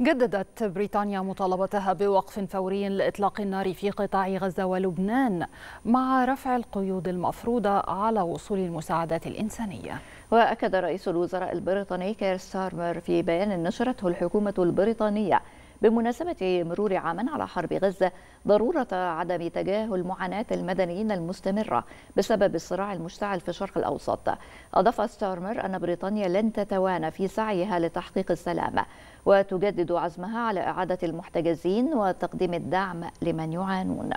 جددت بريطانيا مطالبتها بوقف فوري لإطلاق النار في قطاع غزة ولبنان مع رفع القيود المفروضة على وصول المساعدات الإنسانية وأكد رئيس الوزراء البريطاني كير ستارمر في بيان نشرته الحكومة البريطانية بمناسبة مرور عاما على حرب غزة ضرورة عدم تجاهل معاناة المدنيين المستمرة بسبب الصراع المشتعل في الشرق الأوسط أضاف ستارمر أن بريطانيا لن تتوانى في سعيها لتحقيق السلام وتجدد عزمها على إعادة المحتجزين وتقديم الدعم لمن يعانون